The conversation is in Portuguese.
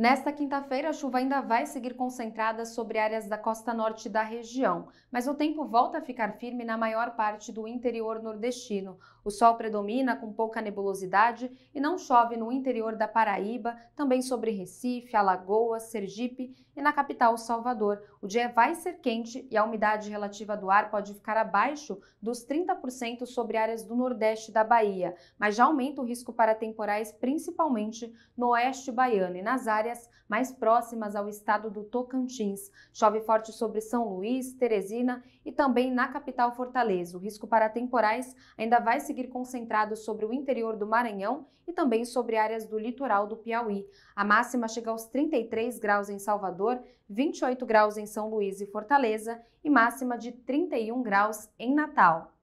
Nesta quinta-feira, a chuva ainda vai seguir concentrada sobre áreas da costa norte da região, mas o tempo volta a ficar firme na maior parte do interior nordestino. O sol predomina com pouca nebulosidade e não chove no interior da Paraíba, também sobre Recife, Alagoas, Sergipe e na capital Salvador. O dia vai ser quente e a umidade relativa do ar pode ficar abaixo dos 30% sobre áreas do nordeste da Bahia, mas já aumenta o risco para temporais, principalmente no oeste baiano e nas áreas áreas mais próximas ao estado do Tocantins. Chove forte sobre São Luís, Teresina e também na capital Fortaleza. O risco para temporais ainda vai seguir concentrado sobre o interior do Maranhão e também sobre áreas do litoral do Piauí. A máxima chega aos 33 graus em Salvador, 28 graus em São Luís e Fortaleza e máxima de 31 graus em Natal.